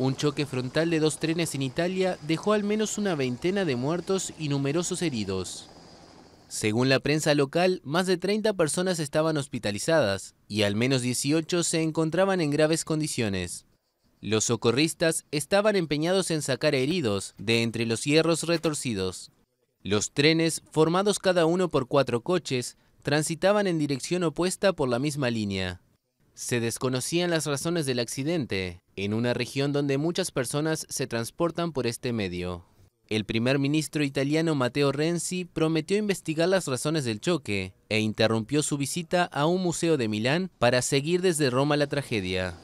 Un choque frontal de dos trenes en Italia dejó al menos una veintena de muertos y numerosos heridos. Según la prensa local, más de 30 personas estaban hospitalizadas y al menos 18 se encontraban en graves condiciones. Los socorristas estaban empeñados en sacar heridos de entre los hierros retorcidos. Los trenes, formados cada uno por cuatro coches, transitaban en dirección opuesta por la misma línea. Se desconocían las razones del accidente, en una región donde muchas personas se transportan por este medio. El primer ministro italiano Matteo Renzi prometió investigar las razones del choque e interrumpió su visita a un museo de Milán para seguir desde Roma la tragedia.